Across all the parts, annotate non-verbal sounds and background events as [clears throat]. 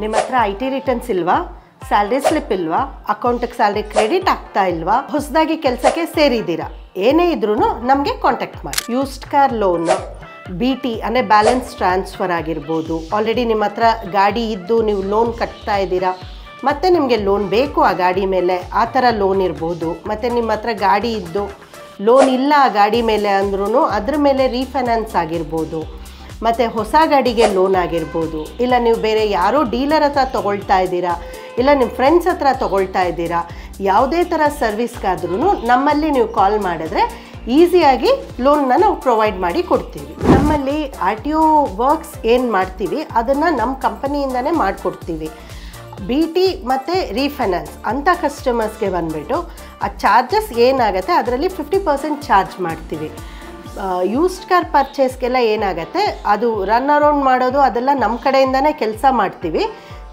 ನಿಮ್ಮ ಹತ್ರ I T returns ಇಲ್ವಾ ಸ್ಯಾಲ್ರಿ ಸ್ಲಿಪ್ ಇಲ್ವಾ ಅಕೌಂಟಿಗೆ ಸ್ಯಾಲ್ರಿ ಕ್ರೆಡಿಟ್ ಆಗ್ತಾ ಇಲ್ವಾ ಹೊಸದಾಗಿ ಕೆಲಸಕ್ಕೆ ಸೇರಿದ್ದೀರಾ ಏನೇ ಇದ್ರೂ ನಮಗೆ ಕಾಂಟ್ಯಾಕ್ಟ್ ಮಾಡಿ used car loan B T ಅಂದರೆ ಬ್ಯಾಲೆನ್ಸ್ ಟ್ರಾನ್ಸ್ಫರ್ ಆಗಿರ್ಬೋದು ಆಲ್ರೆಡಿ ನಿಮ್ಮ ಹತ್ರ ಗಾಡಿ ಇದ್ದು ನೀವು ಲೋನ್ ಕಟ್ತಾ ಇದ್ದೀರಾ ಮತ್ತು ನಿಮಗೆ ಲೋನ್ ಬೇಕು ಆ ಗಾಡಿ ಮೇಲೆ ಆ ಥರ ಲೋನ್ ಇರ್ಬೋದು ಮತ್ತು ನಿಮ್ಮ ಹತ್ರ ಗಾಡಿ ಇದ್ದು ಲೋನ್ ಇಲ್ಲ ಆ ಗಾಡಿ ಮೇಲೆ ಅಂದ್ರೂ ಅದ್ರ ಮೇಲೆ ರೀಫೈನಾನ್ಸ್ ಆಗಿರ್ಬೋದು ಮತ್ತು ಹೊಸ ಗಾಡಿಗೆ ಲೋನ್ ಆಗಿರ್ಬೋದು ಇಲ್ಲ ನೀವು ಬೇರೆ ಯಾರೋ ಡೀಲರ್ ಹತ್ರ ತೊಗೊಳ್ತಾ ಇದ್ದೀರಾ ಇಲ್ಲ ನಿಮ್ಮ ಫ್ರೆಂಡ್ಸ್ ಹತ್ರ ತೊಗೊಳ್ತಾ ಇದ್ದೀರಾ ಯಾವುದೇ ಥರ ಸರ್ವಿಸ್ಗಾದ್ರೂ ನಮ್ಮಲ್ಲಿ ನೀವು ಕಾಲ್ ಮಾಡಿದ್ರೆ ಈಸಿಯಾಗಿ ಲೋನ್ನ ನಾವು ಪ್ರೊವೈಡ್ ಮಾಡಿ ಕೊಡ್ತೀವಿ ನಮ್ಮಲ್ಲಿ ಆರ್ ಟಿ ಓ ವರ್ಕ್ಸ್ ಏನು ಮಾಡ್ತೀವಿ ಅದನ್ನು ನಮ್ಮ ಕಂಪನಿಯಿಂದನೇ ಮಾಡಿಕೊಡ್ತೀವಿ ಬಿ ಟಿ ಮತ್ತು ರೀಫೈನಾನ್ಸ್ ಅಂಥ ಕಸ್ಟಮರ್ಸ್ಗೆ ಬಂದುಬಿಟ್ಟು ಆ ಚಾರ್ಜಸ್ ಏನಾಗುತ್ತೆ ಅದರಲ್ಲಿ ಫಿಫ್ಟಿ ಪರ್ಸೆಂಟ್ ಚಾರ್ಜ್ ಮಾಡ್ತೀವಿ ಯೂಸ್ಡ್ ಕಾರ್ ಪರ್ಚೇಸ್ಗೆಲ್ಲ ಏನಾಗುತ್ತೆ ಅದು ರನ್ ಅರೌಂಡ್ ಮಾಡೋದು ಅದೆಲ್ಲ ನಮ್ಮ ಕಡೆಯಿಂದನೇ ಕೆಲಸ ಮಾಡ್ತೀವಿ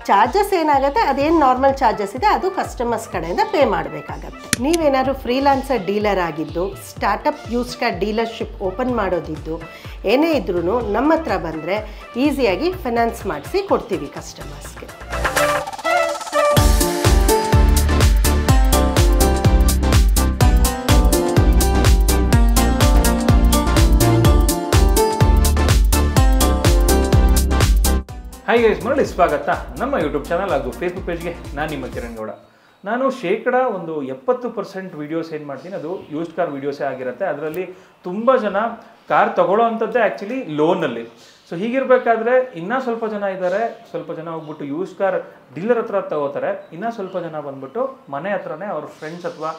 ಚಾರ್ಜಸ್ ಏನಾಗುತ್ತೆ ಅದೇನು ನಾರ್ಮಲ್ ಚಾರ್ಜಸ್ ಇದೆ ಅದು ಕಸ್ಟಮರ್ಸ್ ಕಡೆಯಿಂದ ಪೇ ಮಾಡಬೇಕಾಗತ್ತೆ ನೀವೇನಾದ್ರು ಫ್ರೀಲಾನ್ಸರ್ ಡೀಲರ್ ಆಗಿದ್ದು startup use car dealership open ಮಾಡೋದಿದ್ದು ಏನೇ ಇದ್ರೂ ನಮ್ಮ ಹತ್ರ ಬಂದರೆ ಈಸಿಯಾಗಿ ಫೈನಾನ್ಸ್ ಮಾಡಿಸಿ ಕೊಡ್ತೀವಿ ಕಸ್ಟಮರ್ಸ್ಗೆ ಹಾಯ್ ಗೈಸ್ ಮರಳಿ ಸ್ವಾಗತ ನಮ್ಮ ಯೂಟ್ಯೂಬ್ ಚಾನಲ್ ಹಾಗೂ ಫೇಸ್ಬುಕ್ ಪೇಜ್ಗೆ ನಾನು ನಿಮ್ಮ ಕಿರಣ್ ಗೌಡ ನಾನು ಶೇಕಡ ಒಂದು ಎಪ್ಪತ್ತು ಪರ್ಸೆಂಟ್ ವೀಡಿಯೋಸ್ ಏನು ಮಾಡ್ತೀನಿ ಅದು ಯೂಸ್ಡ್ ಕಾರ್ ವೀಡಿಯೋಸೇ ಆಗಿರುತ್ತೆ ಅದರಲ್ಲಿ ತುಂಬ ಜನ ಕಾರ್ ತಗೊಳ್ಳೋ ಅಂಥದ್ದೇ ಆ್ಯಕ್ಚುಲಿ ಲೋನಲ್ಲಿ ಸೊ ಹೀಗಿರಬೇಕಾದ್ರೆ ಇನ್ನೂ ಸ್ವಲ್ಪ ಜನ ಇದ್ದಾರೆ ಸ್ವಲ್ಪ ಜನ ಹೋಗ್ಬಿಟ್ಟು ಯೂಸ್ ಕಾರ್ ಡೀಲರ್ ಹತ್ರ ತಗೋತಾರೆ ಇನ್ನೂ ಸ್ವಲ್ಪ ಜನ ಬಂದ್ಬಿಟ್ಟು ಮನೆ ಹತ್ರನೇ ಅವ್ರ ಫ್ರೆಂಡ್ಸ್ ಅಥವಾ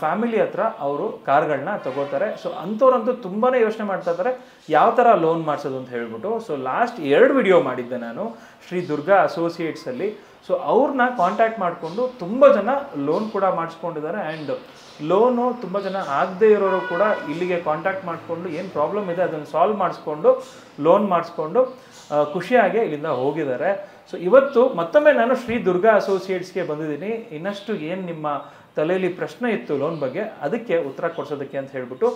ಫ್ಯಾಮಿಲಿ ಹತ್ರ ಅವರು ಕಾರ್ಗಳನ್ನ ತಗೋತಾರೆ ಸೊ ಅಂಥವ್ರಂತೂ ತುಂಬಾ ಯೋಚನೆ ಮಾಡ್ತಾ ಇದ್ದಾರೆ ಯಾವ ಥರ ಲೋನ್ ಮಾಡಿಸೋದು ಅಂತ ಹೇಳ್ಬಿಟ್ಟು ಸೊ ಲಾಸ್ಟ್ ಎರಡು ವಿಡಿಯೋ ಮಾಡಿದ್ದೆ ನಾನು ಶ್ರೀ ದುರ್ಗಾ ಅಸೋಸಿಯೇಟ್ಸಲ್ಲಿ ಸೊ ಅವ್ರನ್ನ ಕಾಂಟ್ಯಾಕ್ಟ್ ಮಾಡಿಕೊಂಡು ತುಂಬ ಜನ ಲೋನ್ ಕೂಡ ಮಾಡಿಸ್ಕೊಂಡಿದ್ದಾರೆ ಆ್ಯಂಡ್ ಲೋನು ತುಂಬ ಜನ ಆಗದೇ ಇರೋರು ಕೂಡ ಇಲ್ಲಿಗೆ ಕಾಂಟ್ಯಾಕ್ಟ್ ಮಾಡಿಕೊಂಡು ಏನು ಪ್ರಾಬ್ಲಮ್ ಇದೆ ಅದನ್ನು ಸಾಲ್ವ್ ಮಾಡಿಸ್ಕೊಂಡು ಲೋನ್ ಮಾಡಿಸ್ಕೊಂಡು ಖುಷಿಯಾಗಿ ಇಲ್ಲಿಂದ ಹೋಗಿದ್ದಾರೆ ಸೊ ಇವತ್ತು ಮತ್ತೊಮ್ಮೆ ನಾನು ಶ್ರೀ ದುರ್ಗಾ ಅಸೋಸಿಯೇಟ್ಸ್ಗೆ ಬಂದಿದ್ದೀನಿ ಇನ್ನಷ್ಟು ಏನು ನಿಮ್ಮ ತಲೆಯಲ್ಲಿ ಪ್ರಶ್ನೆ ಇತ್ತು ಲೋನ್ ಬಗ್ಗೆ ಅದಕ್ಕೆ ಉತ್ತರ ಕೊಡಿಸೋದಕ್ಕೆ ಅಂತ ಹೇಳ್ಬಿಟ್ಟು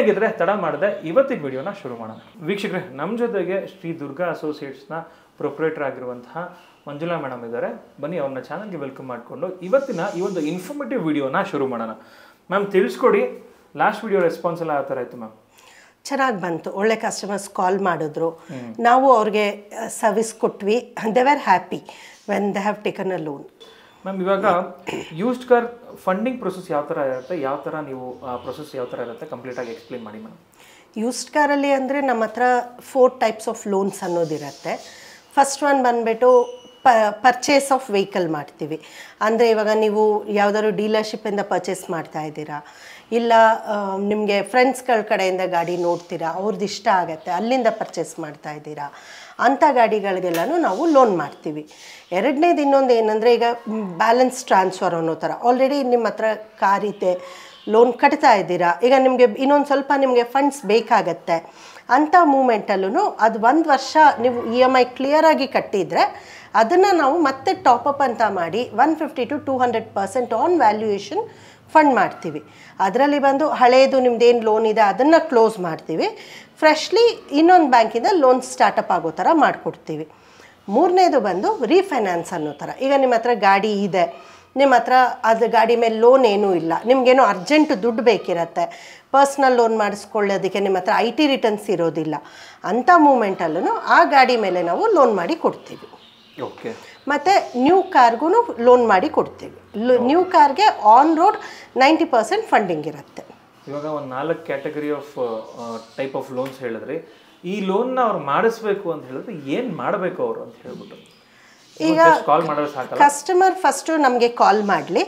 ಆಗಿದ್ರೆ ತಡ ಮಾಡದೆ ಇವತ್ತಿಗೆ ವಿಡಿಯೋನ ಶುರು ಮಾಡೋಣ ವೀಕ್ಷಕರೇ ನಮ್ಮ ಜೊತೆಗೆ ಶ್ರೀ ದುರ್ಗಾ ಅಸೋಸಿಯೇಟ್ಸ್ನ ಪ್ರೊಪ್ರೇಟರ್ ಆಗಿರುವಂತಹ ಮಂಜುಳಾ ಮೇಡಮ್ ಇದ್ದಾರೆ ಬನ್ನಿ ಅವ್ರನ್ನ ಚಾನಲ್ಗೆ ವೆಲ್ಕಮ್ ಮಾಡಿಕೊಂಡು ಇವತ್ತಿನ ಈ ಒಂದು ಇನ್ಫಾರ್ಮೇಟಿವ್ ವಿಡಿಯೋನ ಶುರು ಮಾಡೋಣ ಮ್ಯಾಮ್ ತಿಳಿಸ್ಕೊಡಿ ಲಾಸ್ಟ್ ವಿಡಿಯೋ ರೆಸ್ಪಾನ್ಸ್ ಎಲ್ಲ ಆ ಥರ ಇತ್ತು ಮ್ಯಾಮ್ ಚೆನ್ನಾಗಿ ಬಂತು ಒಳ್ಳೆ ಕಸ್ಟಮರ್ಸ್ ಕಾಲ್ ಮಾಡಿದ್ರು ನಾವು ಅವ್ರಿಗೆ ಸರ್ವಿಸ್ uh, ಕೊಟ್ವಿ they were happy when they have taken a loan ma'am ಇವಾಗ ಯೂಸ್ಡ್ ಕಾರ್ ಫಂಡಿಂಗ್ ಪ್ರೊಸೆಸ್ ಯಾವ ಥರ ಇರುತ್ತೆ ಯಾವ ಥರ ನೀವು ಪ್ರೊಸೆಸ್ ಯಾವ ಥರ ಇರುತ್ತೆ ಕಂಪ್ಲೀಟಾಗಿ ಎಕ್ಸ್ಪ್ಲೇನ್ ಮಾಡಿ ಮ್ಯಾಮ್ ಯೂಸ್ಡ್ ಕಾರಲ್ಲಿ ಅಂದರೆ ನಮ್ಮ ಹತ್ರ ಫೋರ್ ಟೈಪ್ಸ್ ಆಫ್ ಲೋನ್ಸ್ ಅನ್ನೋದಿರುತ್ತೆ ಫಸ್ಟ್ ಒನ್ ಬಂದುಬಿಟ್ಟು ಪ ಪರ್ಚೇಸ್ ಆಫ್ ವೆಹಿಕಲ್ ಮಾಡ್ತೀವಿ ಅಂದರೆ ಇವಾಗ ನೀವು ಯಾವುದಾದ್ರು ಡೀಲರ್ಶಿಪ್ಪಿಂದ ಪರ್ಚೇಸ್ ಮಾಡ್ತಾ ಇದ್ದೀರಾ ಇಲ್ಲ ನಿಮಗೆ ಫ್ರೆಂಡ್ಸ್ಗಳ ಕಡೆಯಿಂದ ಗಾಡಿ ನೋಡ್ತೀರಾ ಅವ್ರದ್ದು ಇಷ್ಟ ಆಗುತ್ತೆ ಅಲ್ಲಿಂದ ಪರ್ಚೇಸ್ ಮಾಡ್ತಾ ಇದ್ದೀರಾ ಅಂಥ ಗಾಡಿಗಳಿಗೆಲ್ಲನೂ ನಾವು ಲೋನ್ ಮಾಡ್ತೀವಿ ಎರಡನೇದು ಇನ್ನೊಂದು ಏನಂದರೆ ಈಗ ಬ್ಯಾಲೆನ್ಸ್ ಟ್ರಾನ್ಸ್ಫರ್ ಅನ್ನೋ ಥರ ಆಲ್ರೆಡಿ ನಿಮ್ಮ ಹತ್ರ ಕಾರಿದೆ ಲೋನ್ ಕಟ್ತಾ ಇದ್ದೀರಾ ಈಗ ನಿಮಗೆ ಇನ್ನೊಂದು ಸ್ವಲ್ಪ ನಿಮಗೆ ಫಂಡ್ಸ್ ಬೇಕಾಗತ್ತೆ ಅಂಥ ಮೂಮೆಂಟಲ್ಲೂ ಅದು ಒಂದು ವರ್ಷ ನೀವು ಇ e ಎಮ್ ಐ ಕ್ಲಿಯರಾಗಿ ಕಟ್ಟಿದರೆ ಅದನ್ನು ನಾವು ಮತ್ತೆ ಟಾಪಪ್ ಅಂತ ಮಾಡಿ one fifty to two hundred percent on valuation fund ಮಾಡ್ತೀವಿ ಅದರಲ್ಲಿ ಬಂದು ಹಳೇದು ಏನು ಲೋನ್ ಇದೆ ಅದನ್ನು ಕ್ಲೋಸ್ ಮಾಡ್ತೀವಿ ಫ್ರೆಶ್ಲಿ ಇನ್ನೊಂದು ಬ್ಯಾಂಕಿಂದ ಲೋನ್ ಸ್ಟಾರ್ಟಪ್ ಆಗೋ ಥರ ಮಾಡಿಕೊಡ್ತೀವಿ ಮೂರನೇದು ಬಂದು ರೀಫೈನಾನ್ಸ್ ಅನ್ನೋ ಥರ ಈಗ ನಿಮ್ಮ ಹತ್ರ ಗಾಡಿ ಇದೆ ನಿಮ್ಮ ಹತ್ರ ಅದು ಗಾಡಿ ಮೇಲೆ ಲೋನ್ ಏನೂ ಇಲ್ಲ ನಿಮಗೇನೋ ಅರ್ಜೆಂಟ್ ದುಡ್ಡು ಬೇಕಿರತ್ತೆ ಪರ್ಸ್ನಲ್ ಲೋನ್ ಮಾಡಿಸ್ಕೊಳ್ಳೋದಕ್ಕೆ ನಿಮ್ಮ ಹತ್ರ ಐ ಟಿ ರಿಟರ್ನ್ಸ್ ಇರೋದಿಲ್ಲ ಅಂಥ ಮೂಮೆಂಟಲ್ಲೂ ಆ ಗಾಡಿ ಮೇಲೆ ನಾವು ಲೋನ್ ಮಾಡಿ ಕೊಡ್ತೀವಿ ಓಕೆ ಮತ್ತು ನ್ಯೂ ಕಾರ್ಗೂ ಲೋನ್ ಮಾಡಿ ಕೊಡ್ತೀವಿ ನ್ಯೂ ಕಾರ್ಗೆ on road ninety percent funding ಇರುತ್ತೆ ಇವಾಗ ಒಂದು ನಾಲ್ಕು category of type of loans ಹೇಳಿದ್ರಿ ಈ ಲೋನ್ನ ಅವ್ರು ಮಾಡಿಸ್ಬೇಕು ಅಂತ ಹೇಳಿದ್ರೆ ಏನು ಮಾಡಬೇಕು ಅವರು ಅಂತ ಹೇಳ್ಬಿಟ್ಟು ಈಗ ಕಾಲ್ ಮಾಡೋದು ಕಸ್ಟಮರ್ ಫಸ್ಟು ನಮಗೆ ಕಾಲ್ ಮಾಡಲಿ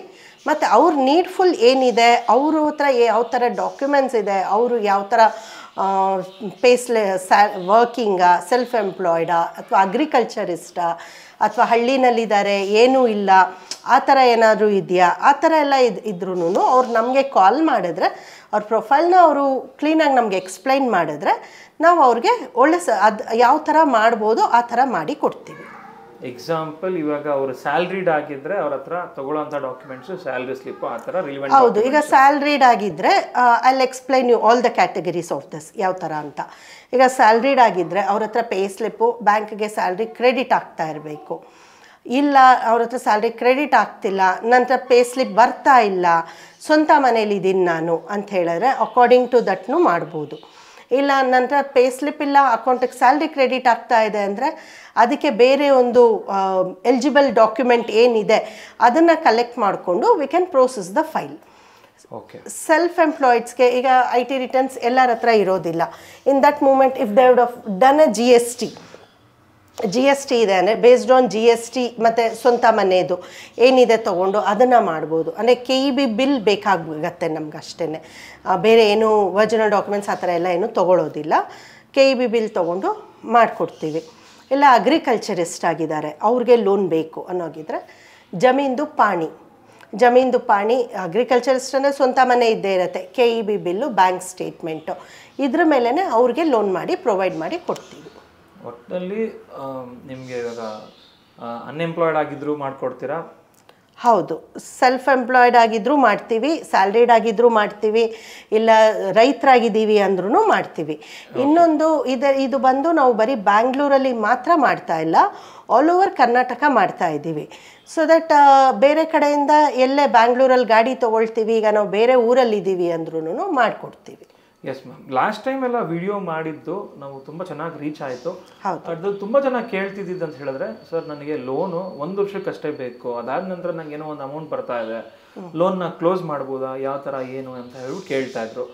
ಮತ್ತು ಅವ್ರ ನೀಡ್ಫುಲ್ ಏನಿದೆ ಅವ್ರ ಹತ್ರ ಯಾವ ಥರ ಡಾಕ್ಯುಮೆಂಟ್ಸ್ ಇದೆ ಅವರು ಯಾವ ಥರ ಪೇಸ್ಲೆ ಸ್ಯಾ ವರ್ಕಿಂಗಾ ಸೆಲ್ಫ್ ಎಂಪ್ಲಾಯ್ಡಾ ಅಥವಾ ಅಗ್ರಿಕಲ್ಚರಿಸ್ಟಾ ಅಥವಾ ಹಳ್ಳಿನಲ್ಲಿದ್ದಾರೆ ಏನೂ ಇಲ್ಲ ಆ ಥರ ಏನಾದರೂ ಇದೆಯಾ ಆ ಥರ ಎಲ್ಲ ಇದ್ ಇದ್ರೂ ಅವ್ರು ನಮಗೆ ಕಾಲ್ ಮಾಡಿದ್ರೆ ಅವ್ರ ಪ್ರೊಫೈಲ್ನ ಅವರು ಕ್ಲೀನಾಗಿ ನಮಗೆ ಎಕ್ಸ್ಪ್ಲೈನ್ ಮಾಡಿದ್ರೆ ನಾವು ಅವ್ರಿಗೆ ಒಳ್ಳೆ ಸ ಅದು ಯಾವ ಥರ ಮಾಡ್ಬೋದು ಆ ಥರ ಮಾಡಿ ಕೊಡ್ತೀವಿ ಎಕ್ಸಾಂಪಲ್ ಇವಾಗ ಅವರು ಸ್ಯಾಲ್ರಿಡ್ ಆಗಿದ್ರೆ ಅವ್ರ ಹತ್ರ ತಗೊಳ್ಳೋಂಥ ಡಾಕ್ಯುಮೆಂಟ್ಸ್ ಸ್ಯಾಲ್ರಿ ಸ್ಲಿಪ್ ಆ ಥರ ರಿಲಿವೆಂಟ್ ಹೌದು ಈಗ ಸ್ಯಾಲ್ರಿಡ್ ಆಗಿದ್ರೆ I explain you all the categories of this ಯಾವ ಥರ ಅಂತ ಈಗ ಸ್ಯಾಲ್ರಿಡ್ ಆಗಿದ್ರೆ ಅವ್ರ ಹತ್ರ ಪೇ ಸ್ಲಿಪ್ಪು ಬ್ಯಾಂಕ್ಗೆ ಸ್ಯಾಲ್ರಿ ಕ್ರೆಡಿಟ್ ಆಗ್ತಾ ಇರಬೇಕು ಇಲ್ಲ ಅವ್ರ ಹತ್ರ ಸ್ಯಾಲ್ರಿ ಕ್ರೆಡಿಟ್ ಆಗ್ತಿಲ್ಲ ನಂತರ ಪೇ ಸ್ಲಿಪ್ ಬರ್ತಾ ಇಲ್ಲ ಸ್ವಂತ ಮನೇಲಿ ಇದ್ದೀನಿ ನಾನು ಅಂತ ಹೇಳಿದ್ರೆ ಅಕಾರ್ಡಿಂಗ್ ಟು ದಟ್ನು ಮಾಡ್ಬೋದು ಇಲ್ಲ ನಂತರ ಪೇ ಸ್ಲಿಪ್ ಇಲ್ಲ ಅಕೌಂಟಿಗೆ ಸ್ಯಾಲ್ರಿ ಕ್ರೆಡಿಟ್ ಆಗ್ತಾ ಇದೆ ಅಂದರೆ ಅದಕ್ಕೆ ಬೇರೆ ಒಂದು ಎಲಿಜಿಬಲ್ ಡಾಕ್ಯುಮೆಂಟ್ ಏನಿದೆ ಅದನ್ನು ಕಲೆಕ್ಟ್ ಮಾಡಿಕೊಂಡು we can process the file okay self ಎಂಪ್ಲಾಯ್ಸ್ಗೆ ಈಗ ಐ ಟಿ ರಿಟರ್ನ್ಸ್ ಎಲ್ಲರ ಹತ್ರ ಇರೋದಿಲ್ಲ in that moment if they would of done a G S T G S T ಇದೆ ಅಂದರೆ based on G S T ಮತ್ತು ಸ್ವಂತ ಮನೆಯದು ಏನಿದೆ ತೊಗೊಂಡು ಅದನ್ನು ಮಾಡ್ಬೋದು ಅಂದರೆ ಕೆ ಇ ಬಿ ಬಿಲ್ ಬೇಕಾಗುತ್ತೆ ನಮ್ಗೆ ಅಷ್ಟೇ ಬೇರೆ ಏನು ಒರಿಜಿನಲ್ ಡಾಕ್ಯುಮೆಂಟ್ಸ್ ಆ ಥರ ಎಲ್ಲ ಏನು ತೊಗೊಳೋದಿಲ್ಲ K E e B bill ತೊಗೊಂಡು ಮಾಡಿಕೊಡ್ತೀವಿ ಇಲ್ಲ ಅಗ್ರಿಕಲ್ಚರಿಸ್ಟ್ ಆಗಿದ್ದಾರೆ ಅವ್ರಿಗೆ ಲೋನ್ ಬೇಕು ಅನ್ನೋಗಿದ್ರೆ ಜಮೀನ್ದು ಪಾಣಿ ಜಮೀನ್ದು ಪಾಣಿ ಅಗ್ರಿಕಲ್ಚರಿಸ್ಟೇ ಸ್ವಂತ ಮನೆ ಇದ್ದೇ ಇರುತ್ತೆ K E B bill bank statement ಇದ್ರ ಮೇಲೇ ಅವ್ರಿಗೆ ಲೋನ್ ಮಾಡಿ ಪ್ರೊವೈಡ್ ಮಾಡಿ ಕೊಡ್ತೀವಿ ಒಟ್ಟಲ್ಲಿ ನಿಮಗೆ ಇವಾಗ ಅನ್ಎಂಪ್ಲಾಯ್ಡ್ ಆಗಿದ್ದರೂ ಮಾಡಿಕೊಡ್ತೀರಾ ಹೌದು ಸೆಲ್ಫ್ ಎಂಪ್ಲಾಯ್ಡ್ ಆಗಿದ್ದರೂ ಮಾಡ್ತೀವಿ ಸ್ಯಾಲ್ರಿಡ್ ಆಗಿದ್ದರೂ ಮಾಡ್ತೀವಿ ಇಲ್ಲ ರೈತರಾಗಿದ್ದೀವಿ ಅಂದ್ರೂ ಮಾಡ್ತೀವಿ ಇನ್ನೊಂದು ಇದು ಇದು ಬಂದು ನಾವು ಬರೀ ಬ್ಯಾಂಗ್ಳೂರಲ್ಲಿ ಮಾತ್ರ ಮಾಡ್ತಾ ಇಲ್ಲ ಆಲ್ ಓವರ್ ಕರ್ನಾಟಕ ಮಾಡ್ತಾ ಇದ್ದೀವಿ ಸೊ ದಟ್ ಬೇರೆ ಕಡೆಯಿಂದ ಎಲ್ಲೇ ಬ್ಯಾಂಗ್ಳೂರಲ್ಲಿ ಗಾಡಿ ತೊಗೊಳ್ತೀವಿ ಈಗ ನಾವು ಬೇರೆ ಊರಲ್ಲಿದ್ದೀವಿ ಅಂದ್ರೂ ಮಾಡಿಕೊಡ್ತೀವಿ ಎಸ್ ಮ್ಯಾಮ್ ಲಾಸ್ಟ್ ಟೈಮ್ ಎಲ್ಲ ವಿಡಿಯೋ ಮಾಡಿದ್ದು ನಾವು ತುಂಬ ಚೆನ್ನಾಗಿ ರೀಚ್ ಆಯಿತು ಅದು ತುಂಬ ಜನ ಕೇಳ್ತಿದ್ದಿದ್ದು ಅಂತ ಹೇಳಿದ್ರೆ ಸರ್ ನನಗೆ ಲೋನು ಒಂದು ವರ್ಷಕ್ಕಷ್ಟೇ ಬೇಕು ಅದಾದ ನಂತರ ನಂಗೆ ಏನೋ ಒಂದು ಅಮೌಂಟ್ ಬರ್ತಾ ಇದೆ ಲೋನ್ನ ಕ್ಲೋಸ್ ಮಾಡ್ಬೋದಾ ಯಾವ ಥರ ಏನು ಅಂತ ಹೇಳಿ ಕೇಳ್ತಾ ಇದ್ರು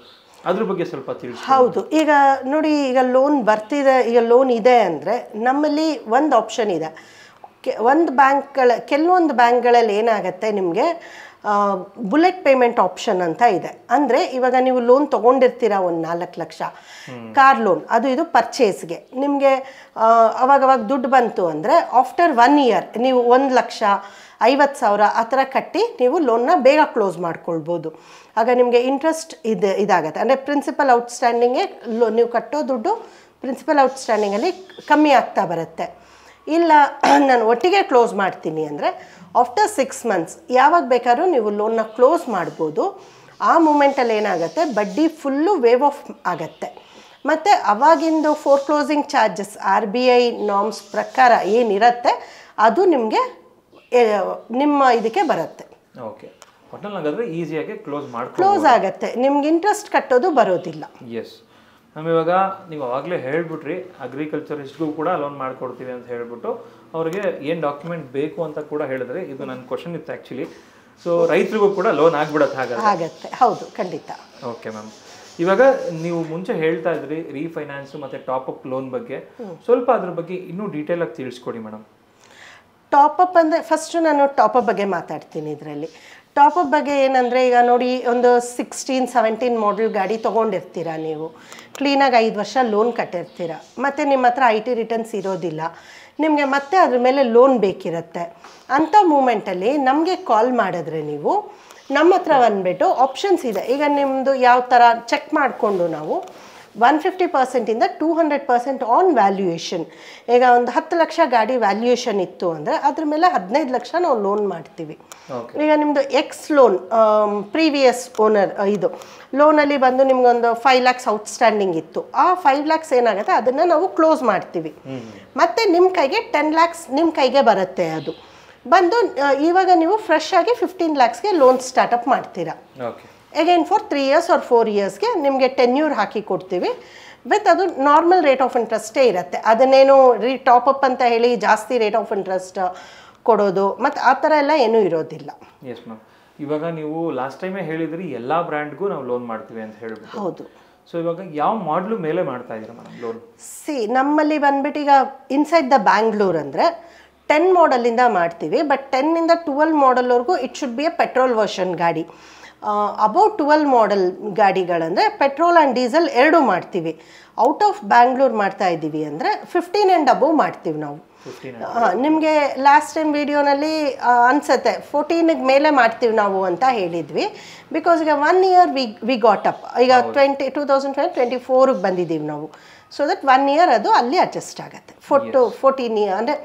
ಅದ್ರ ಬಗ್ಗೆ ಸ್ವಲ್ಪ ತಿಳಿಸಿ ಹೌದು ಈಗ ನೋಡಿ ಈಗ ಲೋನ್ ಬರ್ತಿದೆ ಈಗ ಲೋನ್ ಇದೆ ಅಂದರೆ ನಮ್ಮಲ್ಲಿ ಒಂದು ಆಪ್ಷನ್ ಇದೆ ಒಂದು ಬ್ಯಾಂಕ್ಗಳ ಕೆಲವೊಂದು ಬ್ಯಾಂಕ್ಗಳಲ್ಲಿ ಏನಾಗುತ್ತೆ ನಿಮಗೆ ಬುಲೆಟ್ ಪೇಮೆಂಟ್ ಆಪ್ಷನ್ ಅಂತ ಇದೆ ಅಂದರೆ ಇವಾಗ ನೀವು ಲೋನ್ ತೊಗೊಂಡಿರ್ತೀರ ಒಂದು ನಾಲ್ಕು ಲಕ್ಷ ಕಾರ್ ಲೋನ್ ಅದು ಇದು ಪರ್ಚೇಸ್ಗೆ ನಿಮಗೆ ಅವಾಗವಾಗ ದುಡ್ಡು ಬಂತು ಅಂದರೆ ಆಫ್ಟರ್ ಒನ್ ಇಯರ್ ನೀವು ಒಂದು ಲಕ್ಷ ಐವತ್ತು ಸಾವಿರ ಆ ಥರ ಕಟ್ಟಿ ನೀವು ಲೋನ್ನ ಬೇಗ ಕ್ಲೋಸ್ ಮಾಡ್ಕೊಳ್ಬೋದು ಆಗ ನಿಮಗೆ ಇಂಟ್ರೆಸ್ಟ್ ಇದು ಇದಾಗುತ್ತೆ ಅಂದರೆ ಪ್ರಿನ್ಸಿಪಲ್ ಔಟ್ಸ್ಟ್ಯಾಂಡಿಂಗೇ ಲೋ ನೀವು ಕಟ್ಟೋ ದುಡ್ಡು ಪ್ರಿನ್ಸಿಪಲ್ ಔಟ್ಸ್ಟ್ಯಾಂಡಿಂಗಲ್ಲಿ ಕಮ್ಮಿ ಆಗ್ತಾ ಬರುತ್ತೆ ಇಲ್ಲ [clears throat] ನಾನು ಒಟ್ಟಿಗೆ ಕ್ಲೋಸ್ ಮಾಡ್ತೀನಿ ಅಂದರೆ ಆಫ್ಟರ್ ಸಿಕ್ಸ್ ಮಂತ್ಸ್ ಯಾವಾಗ ಬೇಕಾದ್ರೂ ನೀವು ಲೋನ್ನ ಕ್ಲೋಸ್ ಮಾಡ್ಬೋದು ಆ ಮೂಮೆಂಟಲ್ಲಿ ಏನಾಗುತ್ತೆ ಬಡ್ಡಿ ಫುಲ್ಲು ವೇವ್ ಆಫ್ ಆಗುತ್ತೆ ಮತ್ತು ಅವಾಗಿಂದು foreclosing charges R B I norms ಪ್ರಕಾರ ಏನಿರುತ್ತೆ ಅದು ನಿಮಗೆ ನಿಮ್ಮ ಇದಕ್ಕೆ ಬರುತ್ತೆ ಓಕೆ ಈಸಿಯಾಗಿ ಕ್ಲೋಸ್ ಮಾಡಿ ಕ್ಲೋಸ್ ಆಗುತ್ತೆ ನಿಮ್ಗೆ ಇಂಟ್ರೆಸ್ಟ್ ಕಟ್ಟೋದು ಬರೋದಿಲ್ಲ ಎಸ್ ನಮ್ಮಿವಾಗ ನೀವು ಆವಾಗಲೇ ಹೇಳಿಬಿಟ್ರಿ ಅಗ್ರಿಕಲ್ಚರಿಸ್ಟ್ಗೂ ಕೂಡ ಲೋನ್ ಮಾಡಿಕೊಡ್ತೀವಿ ಅಂತ ಹೇಳಿಬಿಟ್ಟು ಅವ್ರಿಗೆ ಏನು ಡಾಕ್ಯುಮೆಂಟ್ ಬೇಕು ಅಂತ ಕೂಡ ಹೇಳಿದ್ರೆ ಇದು ನನ್ನ ಕ್ವಶನ್ ಇತ್ತು ಆ್ಯಕ್ಚುಲಿ ಸೊ ರೈತರಿಗೂ ಕೂಡ ಲೋನ್ ಆಗ್ಬಿಡತ್ತೆ ಹಾಗಾಗುತ್ತೆ ಹೌದು ಖಂಡಿತ ಓಕೆ ಮ್ಯಾಮ್ ಇವಾಗ ನೀವು ಮುಂಚೆ ಹೇಳ್ತಾ ಇದ್ರಿ ರೀಫೈನಾನ್ಸ್ ಮತ್ತು ಟಾಪ್ ಅಪ್ ಲೋನ್ ಬಗ್ಗೆ ಸ್ವಲ್ಪ ಅದ್ರ ಬಗ್ಗೆ ಇನ್ನೂ ಡೀಟೇಲ್ ಆಗಿ ತಿಳಿಸ್ಕೊಡಿ ಮೇಡಮ್ ಟಾಪ್ ಅಪ್ ಅಂದರೆ ಫಸ್ಟು ನಾನು ಟಾಪ್ ಅಪ್ ಬಗ್ಗೆ ಮಾತಾಡ್ತೀನಿ ಇದರಲ್ಲಿ ಟಾಪ್ ಅಪ್ ಬಗ್ಗೆ ಏನಂದರೆ ಈಗ ನೋಡಿ ಒಂದು ಸಿಕ್ಸ್ಟೀನ್ ಸೆವೆಂಟೀನ್ ಮಾಡಲ್ ಗಾಡಿ ತೊಗೊಂಡಿರ್ತೀರ ನೀವು ಕ್ಲೀನಾಗಿ ಐದು ವರ್ಷ ಲೋನ್ ಕಟ್ಟಿರ್ತೀರ ಮತ್ತು ನಿಮ್ಮ ಹತ್ರ ಐ ಟಿ ರಿಟರ್ನ್ಸ್ ಇರೋದಿಲ್ಲ ನಿಮಗೆ ಮತ್ತೆ ಅದ್ರ ಮೇಲೆ ಲೋನ್ ಬೇಕಿರುತ್ತೆ ಅಂಥ ಮೂಮೆಂಟಲ್ಲಿ ನಮಗೆ ಕಾಲ್ ಮಾಡಿದ್ರೆ ನೀವು ನಮ್ಮ ಹತ್ರ ಬಂದುಬಿಟ್ಟು ಆಪ್ಷನ್ಸ್ ಇದೆ ಈಗ ನಿಮ್ಮದು ಯಾವ ಥರ ಚೆಕ್ ಮಾಡಿಕೊಂಡು ನಾವು ಒನ್ ಫಿಫ್ಟಿ ಪರ್ಸೆಂಟಿಂದ two hundred percent on valuation ಈಗ ಒಂದು ಹತ್ತು ಲಕ್ಷ ಗಾಡಿ ವ್ಯಾಲ್ಯೂಯೇಷನ್ ಇತ್ತು ಅಂದರೆ ಅದ್ರ ಮೇಲೆ ಹದಿನೈದು ಲಕ್ಷ ನಾವು ಲೋನ್ ಮಾಡ್ತೀವಿ ಈಗ ನಿಮ್ಮದು ಎಕ್ಸ್ ಲೋನ್ ಪ್ರೀವಿಯಸ್ ಓನರ್ ಇದು ಲೋನಲ್ಲಿ ಬಂದು ನಿಮ್ಗೊಂದು ಫೈವ್ ಲ್ಯಾಕ್ಸ್ ಔಟ್ಸ್ಟ್ಯಾಂಡಿಂಗ್ ಇತ್ತು ಆ ಫೈವ್ ಲ್ಯಾಕ್ಸ್ ಏನಾಗುತ್ತೆ ಅದನ್ನು ನಾವು ಕ್ಲೋಸ್ ಮಾಡ್ತೀವಿ ಮತ್ತು ನಿಮ್ಮ ಕೈಗೆ ಟೆನ್ ಲ್ಯಾಕ್ಸ್ ನಿಮ್ಮ ಕೈಗೆ ಬರುತ್ತೆ ಅದು ಬಂದು ಇವಾಗ ನೀವು ಫ್ರೆಶ್ ಆಗಿ ಫಿಫ್ಟೀನ್ ಲ್ಯಾಕ್ಸ್ಗೆ ಲೋನ್ ಸ್ಟಾರ್ಟಪ್ ಮಾಡ್ತೀರಾ okay again for three years or four ಇಯರ್ಸ್ಗೆ ನಿಮಗೆ ಟೆನ್ಯೂರ್ ಹಾಕಿ ಕೊಡ್ತೀವಿ ವಿತ್ ಅದು ನಾರ್ಮಲ್ ರೇಟ್ ಆಫ್ ಇಂಟ್ರೆಸ್ಟೇ ಇರುತ್ತೆ ಅದನ್ನೇನು ರೀ ಟಾಪ್ ಅಪ್ ಅಂತ ಹೇಳಿ ಜಾಸ್ತಿ ರೇಟ್ ಆಫ್ ಇಂಟ್ರೆಸ್ಟ್ ಕೊಡೋದು ಮತ್ತು ಆ ಥರ ಎಲ್ಲ ಏನೂ ಇರೋದಿಲ್ಲ ಎಸ್ ಮ್ಯಾಮ್ ಇವಾಗ ನೀವು ಲಾಸ್ಟ್ ಟೈಮೇ ಹೇಳಿದ್ರಿ ಎಲ್ಲ ಬ್ರ್ಯಾಂಡ್ಗೂ ನಾವು ಲೋನ್ ಮಾಡ್ತೀವಿ ಅಂತ ಹೇಳ್ಬಿಟ್ಟು ಹೌದು ಸೊ ಇವಾಗ ಯಾವ ಮಾಡ್ಲು ಮೇಲೆ ಮಾಡ್ತಾ ಇದ್ದೀರಾ ಮೇಡಮ್ ಲೋನ್ ಸಿ ನಮ್ಮಲ್ಲಿ ಬಂದ್ಬಿಟ್ಟು ಈಗ ಇನ್ಸೈಡ್ ದ ಬ್ಯಾಂಗ್ಳೂರ್ ಅಂದರೆ ಟೆನ್ ಮಾಡಲಿಂದ ಮಾಡ್ತೀವಿ ಬಟ್ ಟೆನ್ನಿಂದ ಟ್ವೆಲ್ ಮಾಡಲ್ವರೆಗೂ it should be a petrol version ಗಾಡಿ ಅಬೌ ಟ್ವೆಲ್ ಮಾಡೆಲ್ ಗಾಡಿಗಳಂದರೆ ಪೆಟ್ರೋಲ್ ಆ್ಯಂಡ್ ಡೀಸೆಲ್ ಎರಡೂ ಮಾಡ್ತೀವಿ ಔಟ್ ಆಫ್ ಬ್ಯಾಂಗ್ಳೂರ್ ಮಾಡ್ತಾ ಇದ್ದೀವಿ ಅಂದರೆ ಫಿಫ್ಟೀನ್ ಆ್ಯಂಡ್ ಅಬೌವ್ ಮಾಡ್ತೀವಿ ನಾವು ಹಾಂ ನಿಮಗೆ ಲಾಸ್ಟ್ ಟೈಮ್ ವಿಡಿಯೋನಲ್ಲಿ ಅನ್ಸತ್ತೆ ಫೋರ್ಟೀನಿಗೆ ಮೇಲೆ ಮಾಡ್ತೀವಿ ನಾವು ಅಂತ ಹೇಳಿದ್ವಿ ಬಿಕಾಸ್ ಈಗ one year we we got up ಈಗ twenty two thousand twenty twenty ಫೋರಿಗೆ ಬಂದಿದ್ದೀವಿ ನಾವು ಸೊ ದಟ್ ಒನ್ ಇಯರ್ ಅದು ಅಲ್ಲಿ ಅಡ್ಜಸ್ಟ್ ಆಗುತ್ತೆ ಫೋರ್ ಟು ಫೋರ್ಟೀನ್ ಇಯರ್ ಅಂದರೆ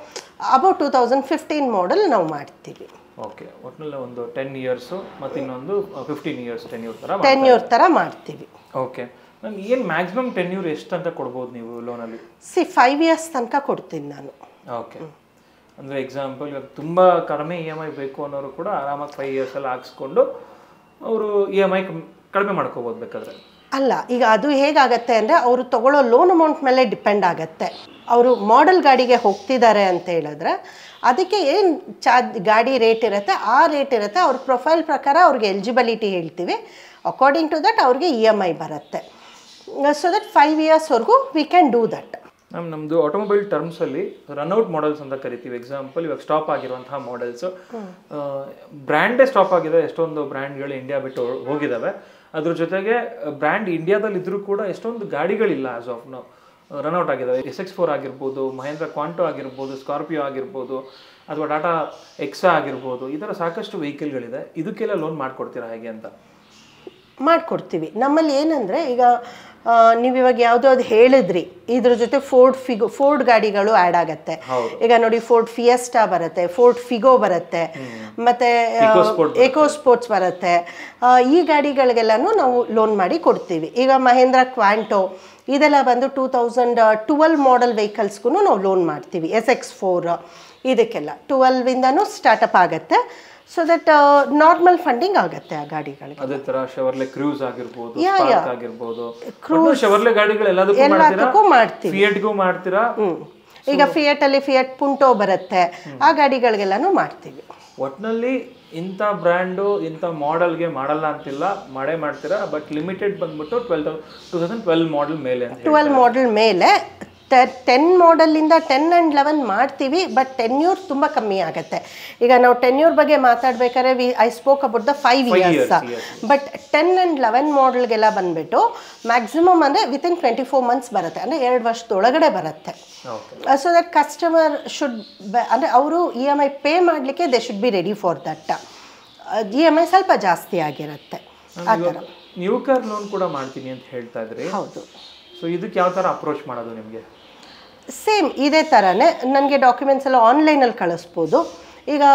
about two thousand fifteen model ನಾವು ಮಾಡ್ತೀವಿ ಓಕೆ ಒಟ್ಟಿನಲ್ಲಿ ಒಂದು ಟೆನ್ ಇಯರ್ಸ್ ಮತ್ತೆ ಇನ್ನೊಂದು ಫಿಫ್ಟೀನ್ ಇಯರ್ಸ್ ಟೆನ್ಯೂರ್ ಥರ ಟೆನ್ಯೂರ್ ತರ ಮಾಡ್ತೀವಿ ಓಕೆ ಮ್ಯಾಮ್ ಏನು ಮ್ಯಾಕ್ಸಿಮಮ್ ಟೆನ್ಯೂರ್ ಎಷ್ಟು ಅಂತ ಕೊಡ್ಬೋದು ನೀವು ಲೋನಲ್ಲಿ ಸಿ ಫೈವ್ ಇಯರ್ಸ್ ತನಕ ಕೊಡ್ತೀನಿ ನಾನು ಓಕೆ ಅಂದರೆ ಎಕ್ಸಾಂಪಲ್ ಇವಾಗ ತುಂಬ ಕಡಿಮೆ ಇ ಎಮ್ ಐ ಬೇಕು ಅನ್ನೋರು ಕೂಡ ಆರಾಮಾಗಿ ಫೈವ್ ಇಯರ್ಸಲ್ಲಿ ಹಾಕ್ಸ್ಕೊಂಡು ಅವರು ಇ e ಎಮ್ ಐ ಕಡಿಮೆ ಮಾಡ್ಕೋಬೋದು ಬೇಕಾದ್ರೆ ಅಲ್ಲ ಈಗ ಅದು ಹೇಗಾಗುತ್ತೆ ಅಂದರೆ ಅವರು ತಗೊಳ್ಳೋ ಲೋನ್ ಅಮೌಂಟ್ ಮೇಲೆ ಡಿಪೆಂಡ್ ಆಗುತ್ತೆ ಅವರು ಮಾಡೆಲ್ ಗಾಡಿಗೆ ಹೋಗ್ತಿದ್ದಾರೆ ಅಂತ ಹೇಳಿದ್ರೆ ಅದಕ್ಕೆ ಏನು ಚಾರ್ಜ್ ಗಾಡಿ ರೇಟ್ ಇರುತ್ತೆ ಆ ರೇಟ್ ಇರುತ್ತೆ ಅವ್ರ ಪ್ರೊಫೈಲ್ ಪ್ರಕಾರ ಅವ್ರಿಗೆ ಎಲಿಜಿಬಿಲಿಟಿ ಹೇಳ್ತೀವಿ ಅಕಾರ್ಡಿಂಗ್ ಟು ದಟ್ ಅವ್ರಿಗೆ ಇ ಎಮ್ ಐ ಬರುತ್ತೆ ಸೊ ದಟ್ ಫೈವ್ ಇಯರ್ಸ್ವರೆಗೂ we can do that ma'am ನಮ್ಮದು ಆಟೋಮೊಬೈಲ್ ಟರ್ಮ್ಸಲ್ಲಿ ರನ್ಔಟ್ ಮಾಡೆಲ್ಸ್ ಅಂತ ಕರಿತೀವಿ ಎಕ್ಸಾಂಪಲ್ ಇವಾಗ ಸ್ಟಾಪ್ ಆಗಿರುವಂತಹ ಮಾಡೆಲ್ಸು ಬ್ರ್ಯಾಂಡೇ ಸ್ಟಾಪ್ ಆಗಿದೆ ಎಷ್ಟೊಂದು ಬ್ರ್ಯಾಂಡ್ಗಳು ಇಂಡಿಯಾ ಬಿಟ್ಟು ಹೋಗಿದ್ದಾವೆ ಅದ್ರ ಜೊತೆಗೆ ಬ್ರ್ಯಾಂಡ್ ಇಂಡಿಯಾದಲ್ಲಿ ಇದ್ರೂ ಕೂಡ ಎಷ್ಟೊಂದು ಗಾಡಿಗಳಿಲ್ಲ ಆಸ್ ಆಫ್ ನೋ ರನ್ಔಟ್ ಆಗಿದ್ದಾವೆ ಎಸ್ ಎಕ್ಸ್ ಫೋರ್ ಆಗಿರ್ಬೋದು ಮಹೇಂದ್ರ ಕ್ವಾಂಟೋ ಆಗಿರ್ಬೋದು ಸ್ಕಾರ್ಪಿಯೋ ಆಗಿರ್ಬೋದು ಅಥವಾ ಡಾಟಾ ಎಕ್ಸಾ ಆಗಿರ್ಬೋದು ಈ ಥರ ಸಾಕಷ್ಟು ವೆಹಿಕಲ್ಗಳಿದೆ ಇದಕ್ಕೆಲ್ಲ ಲೋನ್ ಮಾಡಿಕೊಡ್ತೀರಾ ಹಾಗೆ ಅಂತ ಮಾಡಿಕೊಡ್ತೀವಿ ನಮ್ಮಲ್ಲಿ ಏನಂದರೆ ಈಗ ನೀವು ಇವಾಗ ಯಾವುದಾದ್ರು ಹೇಳಿದ್ರಿ ಇದ್ರ ಜೊತೆ ಫೋರ್ಡ್ ಫಿಗೋ ಫೋರ್ಡ್ ಗಾಡಿಗಳು ಆ್ಯಡ್ ಆಗುತ್ತೆ ಈಗ ನೋಡಿ ಫೋರ್ಡ್ ಫಿಯೆಸ್ಟಾ ಬರುತ್ತೆ ಫೋರ್ಡ್ ಫಿಗೋ ಬರುತ್ತೆ ಮತ್ತೆ ಎಕೋ ಸ್ಪೋರ್ಟ್ಸ್ ಬರುತ್ತೆ ಈ ಗಾಡಿಗಳಿಗೆಲ್ಲನೂ ನಾವು ಲೋನ್ ಮಾಡಿ ಕೊಡ್ತೀವಿ ಈಗ ಮಹೇಂದ್ರ ಕ್ವಾಂಟೋ ಇದೆಲ್ಲ ಬಂದು ಟೂ ತೌಸಂಡ್ ಟುವೆಲ್ ಮಾಡೆಲ್ ವೆಹಿಕಲ್ಸ್ಗೂ ನಾವು ಲೋನ್ ಮಾಡ್ತೀವಿ ಎಸ್ ಎಕ್ಸ್ ಫೋರ್ ಇದಕ್ಕೆಲ್ಲ ಟುವೆಲ್ವಿಂದನೂ ಸ್ಟಾರ್ಟಪ್ ಆಗುತ್ತೆ ಸೊ ದಟ್ ನಾರ್ಮಲ್ ಫಂಡಿಂಗ್ ಆಗುತ್ತೆ ಆ ಗಾಡಿಗಳಿಗೆ ಮಾಡ್ತೀವಿ ಈಗ ಫಿಯಟ್ ಅಲ್ಲಿ ಫಿಯಟ್ ಪುಂಟೋ ಬರುತ್ತೆ ಆ ಗಾಡಿಗಳಿಗೆಲ್ಲಾನು ಮಾಡ್ತೀವಿ ಒಟ್ನಲ್ಲಿ ಇಂಥ ಬ್ರ್ಯಾಂಡು ಇಂಥ ಮಾಡಲ್ಗೆ ಮಾಡಲ್ಲ ಅಂತಿಲ್ಲ ಮಾಡೇ ಮಾಡ್ತೀರಾ ಬಟ್ ಲಿಮಿಟೆಡ್ ಬಂದ್ಬಿಟ್ಟು ಟ್ವೆಲ್ ತೌ ಟೂ ತೌಸಂಡ್ ಟ್ವೆಲ್ ಮಾಡಲ್ ಮೇಲೆ ಟ್ವೆಲ್ ಮಾಡಲ್ ಮೇಲೆ ಟೆ ಟೆನ್ ಮಾಡಲಿಂದ ಟೆನ್ ಆ್ಯಂಡ್ ಲೆವೆನ್ ಮಾಡ್ತೀವಿ ಬಟ್ ಟೆನ್ಯೂರ್ ತುಂಬ ಕಮ್ಮಿ ಆಗುತ್ತೆ ಈಗ ನಾವು ಟೆನ್ ಯೂರ್ ಬಗ್ಗೆ ಮಾತಾಡಬೇಕಾದ್ರೆ we I spoke about the five years but ten and eleven ಮಾಡಲ್ಗೆಲ್ಲ ಬಂದುಬಿಟ್ಟು ಮ್ಯಾಕ್ಸಿಮಮ್ ಅಂದರೆ ವಿತಿನ್ ಟ್ವೆಂಟಿ ಫೋರ್ ಮಂತ್ಸ್ ಬರುತ್ತೆ ಅಂದರೆ ಎರಡು ವರ್ಷದೊಳಗಡೆ ಬರುತ್ತೆ ಸೊ ದಟ್ ಕಸ್ಟಮರ್ ಶುಡ್ ಅಂದರೆ ಅವರು ಇ ಎಮ್ ಐ ಪೇ ಮಾಡಲಿಕ್ಕೆ they should be ready for that E M I ಸ್ವಲ್ಪ ಜಾಸ್ತಿ ಆಗಿರುತ್ತೆ ಆ ಥರ ನ್ಯೂ ಕಾರ್ ಲೋನ್ ಕೂಡ ಮಾಡ್ತೀನಿ ಅಂತ ಹೇಳ್ತಾ ಇದ್ರಿ ಹೌದು ಸೊ ಇದಕ್ಕೆ ಯಾವ ಥರ ಅಪ್ರೋಚ್ ಮಾಡೋದು ನಿಮಗೆ ಸೇಮ್ ಇದೇ ಥರನೇ ನನಗೆ ಡಾಕ್ಯುಮೆಂಟ್ಸ್ ಎಲ್ಲ ಆನ್ಲೈನಲ್ಲಿ ಕಳಿಸ್ಬೋದು ಈಗ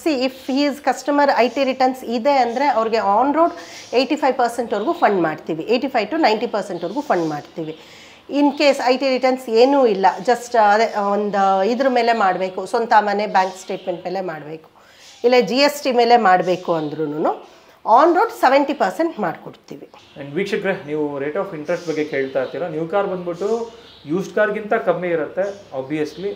see if is customer I T returns ಇದೆ ಅಂದರೆ ಅವ್ರಿಗೆ ಆನ್ ರೋಡ್ ಏಯ್ಟಿ ಫೈವ್ ಪರ್ಸೆಂಟ್ವರೆಗೂ ಫಂಡ್ ಮಾಡ್ತೀವಿ ಏಯ್ಟಿ ಫೈವ್ ಟು ನೈಂಟಿ ಪರ್ಸೆಂಟ್ವರೆಗೂ ಫಂಡ್ ಮಾಡ್ತೀವಿ in case I T returns ಏನೂ ಇಲ್ಲ ಜಸ್ಟ್ ಅದೇ ಒಂದು ಇದ್ರ ಮೇಲೆ ಮಾಡಬೇಕು ಸ್ವಂತ ಮನೆ ಬ್ಯಾಂಕ್ ಸ್ಟೇಟ್ಮೆಂಟ್ ಮೇಲೆ ಮಾಡಬೇಕು ಇಲ್ಲ ಜಿ ಎಸ್ ಟಿ ಮೇಲೆ ಮಾಡಬೇಕು ಅಂದ್ರೂ ಆನ್ ರೋಡ್ ಸೆವೆಂಟಿ ಪರ್ಸೆಂಟ್ ಮಾಡಿಕೊಡ್ತೀವಿ ವೀಕ್ಷಕರೇ ನೀವು ರೇಟ್ ಆಫ್ ಇಂಟ್ರೆಸ್ಟ್ ಬಗ್ಗೆ ಕೇಳ್ತಾ ಇರ್ತೀರಾ ನ್ಯೂ ಕಾರ್ ಬಂದ್ಬಿಟ್ಟು ಯೂಸ್ಡ್ ಕಾರ್ಗಿಂತ ಕಮ್ಮಿ ಇರುತ್ತೆ ಆಬ್ವಿಯಸ್ಲಿ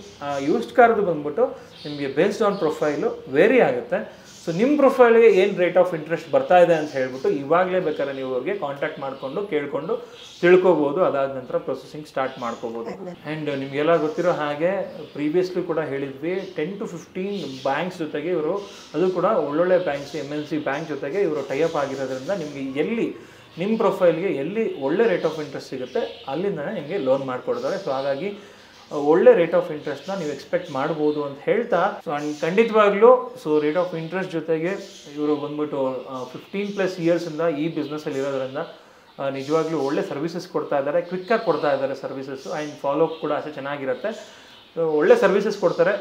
ಯೂಸ್ಡ್ ಕಾರ್ದು ಬಂದ್ಬಿಟ್ಟು ನಿಮಗೆ ಬೇಸ್ಡ್ ಆನ್ ಪ್ರೊಫೈಲು ವೇರಿ ಆಗುತ್ತೆ ಸೊ ನಿಮ್ಮ ಪ್ರೊಫೈಲ್ಗೆ ಏನು ರೇಟ್ ಆಫ್ ಇಂಟ್ರೆಸ್ಟ್ ಬರ್ತಾ ಇದೆ ಅಂತ ಹೇಳ್ಬಿಟ್ಟು ಇವಾಗಲೇ ಬೇಕಾದ್ರೆ ನೀವು ಅವ್ರಿಗೆ ಕಾಂಟ್ಯಾಕ್ಟ್ ಮಾಡಿಕೊಂಡು ಕೇಳಿಕೊಂಡು ತಿಳ್ಕೊಬೋದು ಅದಾದ ನಂತರ ಪ್ರೊಸೆಸಿಂಗ್ ಸ್ಟಾರ್ಟ್ ಮಾಡ್ಕೋಬೋದು ಆ್ಯಂಡ್ ನಿಮಗೆಲ್ಲ ಗೊತ್ತಿರೋ ಹಾಗೆ ಪ್ರೀವಿಯಸ್ಲಿ ಕೂಡ ಹೇಳಿದ್ವಿ ಟೆನ್ ಟು ಫಿಫ್ಟೀನ್ ಬ್ಯಾಂಕ್ಸ್ ಜೊತೆಗೆ ಇವರು ಅದು ಕೂಡ ಒಳ್ಳೊಳ್ಳೆ banks M L C bank ಜೊತೆಗೆ ಇವರು ಟೈಅಪ್ ಆಗಿರೋದ್ರಿಂದ ನಿಮಗೆ ಎಲ್ಲಿ ನಿಮ್ಮ ಪ್ರೊಫೈಲ್ಗೆ ಎಲ್ಲಿ ಒಳ್ಳೆ ರೇಟ್ ಆಫ್ ಇಂಟ್ರೆಸ್ಟ್ ಸಿಗುತ್ತೆ ಅಲ್ಲಿಂದನೇ ನಿಮಗೆ ಲೋನ್ ಮಾಡಿಕೊಡ್ತಾರೆ ಸೊ ಹಾಗಾಗಿ ಒಳ್ಳೆ ರೇಟ್ ಆಫ್ ಇಂಟ್ರೆಸ್ಟ್ನ ನೀವು ಎಕ್ಸ್ಪೆಕ್ಟ್ ಮಾಡ್ಬೋದು ಅಂತ ಹೇಳ್ತಾ ಸೊ ಆ್ಯಂಡ್ ಖಂಡಿತವಾಗ್ಲೂ ಸೊ ರೇಟ್ ಆಫ್ ಇಂಟ್ರೆಸ್ಟ್ ಜೊತೆಗೆ ಇವರು ಬಂದ್ಬಿಟ್ಟು ಫಿಫ್ಟೀನ್ ಪ್ಲಸ್ ಇಯರ್ಸಿಂದ ಈ ಬಿಸ್ನೆಸ್ಸಲ್ಲಿ ಇರೋದ್ರಿಂದ ನಿಜವಾಗ್ಲೂ ಒಳ್ಳೆ ಸರ್ವಿಸಸ್ ಕೊಡ್ತಾ ಇದ್ದಾರೆ ಕ್ವಿಕ್ಕಾಗಿ ಕೊಡ್ತಾ ಇದ್ದಾರೆ ಸರ್ವಿಸಸ್ಸು ಆ್ಯಂಡ್ ಫಾಲೋ ಕೂಡ ಅಷ್ಟೇ ಚೆನ್ನಾಗಿರುತ್ತೆ ಸೊ ಒಳ್ಳೆ ಸರ್ವಿಸಸ್ ಕೊಡ್ತಾರೆ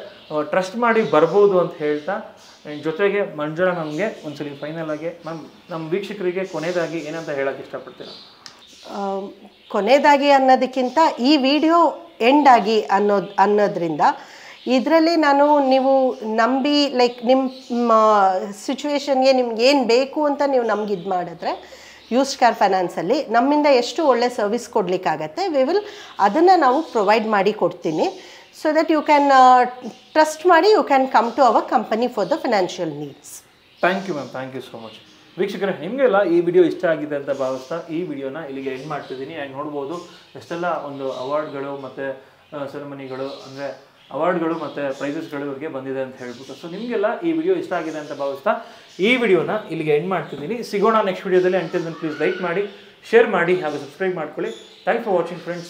ಟ್ರಸ್ಟ್ ಮಾಡಿ ಬರ್ಬೋದು ಅಂತ ಹೇಳ್ತಾ ಆ್ಯಂಡ್ ಜೊತೆಗೆ ಮಂಜುಳಾ ನಮಗೆ ಒಂದ್ಸಲಿ ಫೈನಲ್ ಆಗಿ ನಮ್ಮ ನಮ್ಮ ವೀಕ್ಷಕರಿಗೆ ಕೊನೆಯದಾಗಿ ಏನಂತ ಹೇಳೋಕ್ಕೆ ಇಷ್ಟಪಡ್ತೀರಾ ಕೊನೆಯದಾಗಿ ಅನ್ನೋದಕ್ಕಿಂತ ಈ ವಿಡಿಯೋ ಎಂಡಾಗಿ ಅನ್ನೋದು ಅನ್ನೋದ್ರಿಂದ ಇದರಲ್ಲಿ ನಾನು ನೀವು ನಂಬಿ ಲೈಕ್ ನಿಮ್ಮ ಸಿಚುವೇಶನ್ಗೆ ನಿಮ್ಗೆ ಏನು ಬೇಕು ಅಂತ ನೀವು ನಮ್ಗೆ ಇದು ಮಾಡಿದ್ರೆ ಯೂಸ್ ಕಾರ್ ಫೈನಾನ್ಸಲ್ಲಿ ನಮ್ಮಿಂದ ಎಷ್ಟು ಒಳ್ಳೆ ಸರ್ವಿಸ್ ಕೊಡಲಿಕ್ಕಾಗತ್ತೆ ವಿ ವಿಲ್ ಅದನ್ನು ನಾವು ಪ್ರೊವೈಡ್ ಮಾಡಿ ಕೊಡ್ತೀನಿ so that you can trust ಮಾಡಿ you can come to our company for the financial needs thank you ma'am thank you so much ವೀಕ್ಷಕರೇ ನಿಮಗೆಲ್ಲ ಈ ವಿಡಿಯೋ ಇಷ್ಟ ಆಗಿದೆ ಅಂತ ಭಾವಿಸ್ತಾ ಈ ವಿಡಿಯೋನ ಇಲ್ಲಿಗೆ ಎಂಡ್ ಮಾಡ್ತಿದ್ದೀನಿ ಆ್ಯಂಡ್ ನೋಡ್ಬೋದು ಎಷ್ಟೆಲ್ಲ ಒಂದು ಅವಾರ್ಡ್ಗಳು ಮತ್ತು ಸೆರೆಮನಿಗಳು ಅಂದರೆ ಅವಾರ್ಡ್ಗಳು ಮತ್ತು ಪ್ರೈಸಸ್ಗಳು ಇವರಿಗೆ ಬಂದಿದೆ ಅಂತ ಹೇಳ್ಬಿಟ್ಟು ಸೊ ನಿಮಗೆಲ್ಲ ಈ ವಿಡಿಯೋ ಇಷ್ಟ ಆಗಿದೆ ಅಂತ ಭಾವಿಸ್ತಾ ಈ ವಿಡಿಯೋನ ಇಲ್ಲಿಗೆ ಎಂಡ್ ಮಾಡ್ತಿದ್ದೀನಿ ಸಿಗೋಣ ನೆಕ್ಸ್ಟ್ ವಿಡಿಯೋದಲ್ಲಿ ಅಂಟಿಲ್ ದನ್ ಪ್ಲೀಸ್ ಲೈಕ್ ಮಾಡಿ ಶೇರ್ ಮಾಡಿ ಹಾಗೂ ಸಬ್ಸ್ಕ್ರೈಬ್ ಮಾಡ್ಕೊಳ್ಳಿ ಥ್ಯಾಂಕ್ಸ್ ಫಾರ್ ವಾಚಿಂಗ್ ಫ್ರೆಂಡ್ಸ್